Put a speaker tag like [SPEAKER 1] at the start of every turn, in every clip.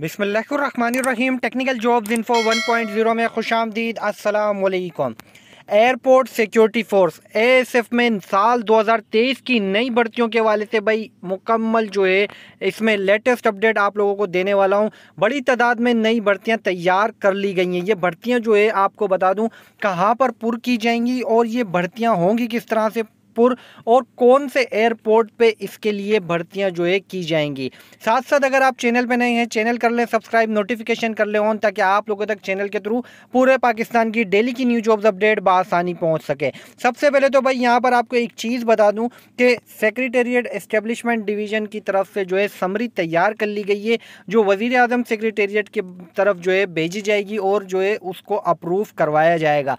[SPEAKER 1] बिसमीम technical jobs info 1.0 में खुश आमदीद असलकम एयरपोर्ट सिक्योरिटी फ़ोर्स एएसएफ में साल 2023 की नई भर्तियों के वाले से भाई मुकम्मल जो है इसमें लेटेस्ट अपडेट आप लोगों को देने वाला हूं बड़ी तादाद में नई भर्तियां तैयार कर ली गई हैं ये भर्तियां जो है आपको बता दूं कहां पर पुर की जाएंगी और ये भर्तियां होंगी किस तरह से गोरखपुर और कौन से एयरपोर्ट पे इसके लिए भर्तियां जो है की जाएंगी साथ साथ अगर आप चैनल पे नए हैं चैनल कर लें सब्सक्राइब नोटिफिकेशन कर लें ऑन ताकि आप लोगों तक चैनल के थ्रू पूरे पाकिस्तान की डेली की न्यूज जॉब्स अपडेट बसानी पहुँच सके सबसे पहले तो भाई यहाँ पर आपको एक चीज़ बता दूँ कि सेक्रेटेरिएट इस्टेब्लिशमेंट डिवीज़न की तरफ से जो है समरी तैयार कर ली गई है जो वजीर अजम सेक्रेटेरिएट की तरफ जो है भेजी जाएगी और जो है उसको अप्रूव करवाया जाएगा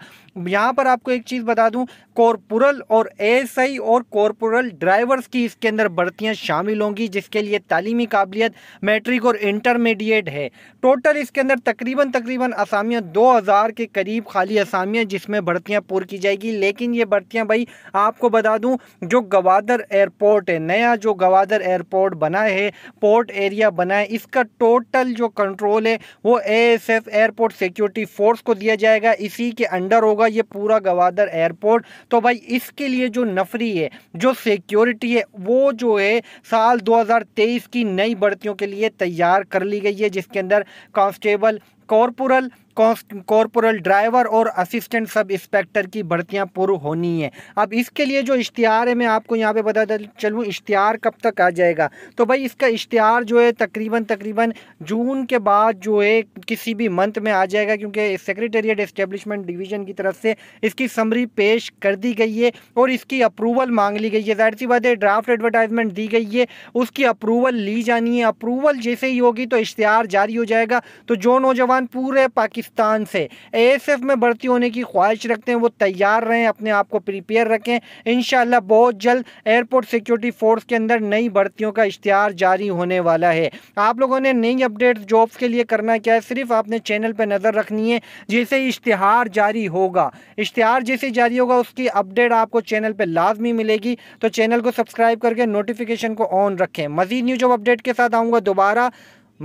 [SPEAKER 1] यहाँ पर आपको एक चीज़ बता दूं कॉरपोरल और एएसआई और कॉरपोरल ड्राइवर्स की इसके अंदर भर्तियाँ शामिल होंगी जिसके लिए तालीमी काबिलियत मैट्रिक और इंटरमीडिएट है टोटल इसके अंदर तकरीबन तकरीबन असामियाँ दो हज़ार के करीब खाली असामियाँ जिसमें भर्तियाँ पूरी की जाएगी लेकिन ये भर्तियाँ भाई आपको बता दूँ जो गवादर एयरपोर्ट है नया जो गवादर एयरपोर्ट बना है पोर्ट एरिया बना है इसका टोटल जो कंट्रोल है वो ए एयरपोर्ट सिक्योरिटी फोर्स को दिया जाएगा इसी के अंडर होगा ये पूरा गवादर एयरपोर्ट तो भाई इसके लिए जो नफरी है जो सिक्योरिटी है वो जो है साल 2023 की नई भर्तियों के लिए तैयार कर ली गई है जिसके अंदर कांस्टेबल कॉरपोरल कॉरपोरल ड्राइवर और असिस्टेंट सब इंस्पेक्टर की भर्तियां पूर्व होनी है अब इसके लिए जो इश्तिहार है मैं आपको यहाँ पे बता चलूँ इश्तिहार कब तक आ जाएगा तो भाई इसका इश्तिहार जो है तकरीबन तकरीबन जून के बाद जो है किसी भी मंथ में आ जाएगा क्योंकि सेक्रेटेरिएट इस्टेब्लिशमेंट डिवीज़न की तरफ से इसकी समरी पेश कर दी गई है और इसकी अप्रूवल मांग ली गई है जाहिर सी बात है ड्राफ्ट एडवर्टाइजमेंट दी गई है उसकी अप्रूवल ली जानी है अप्रूवल जैसे ही होगी तो इश्तिहार जारी हो जाएगा तो जो नौजवान नौजवान पूरे पाकिस्तान से एफ में भर्ती होने की ख्वाहिश रखते हैं वो तैयार रहें अपने आप को प्रिपेयर रखें इन बहुत जल्द एयरपोर्ट सिक्योरिटी फोर्स के अंदर नई भर्तियों का इश्तहार जारी होने वाला है आप लोगों ने नई अपडेट्स जॉब्स के लिए करना क्या है सिर्फ आपने चैनल पर नज़र रखनी है जैसे इश्तहार जारी होगा इश्तहार जैसे जारी होगा उसकी अपडेट आपको चैनल पर लाजमी मिलेगी तो चैनल को सब्सक्राइब करके नोटिफिकेशन को ऑन रखें मजीद न्यू जॉब अपडेट के साथ आऊँगा दोबारा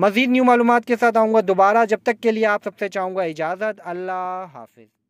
[SPEAKER 1] मज़ीद न्यू मालूम के साथ आऊँगा दोबारा जब तक के लिए आप सबसे चाहूँगा इजाज़त अल्लाह हाफिज़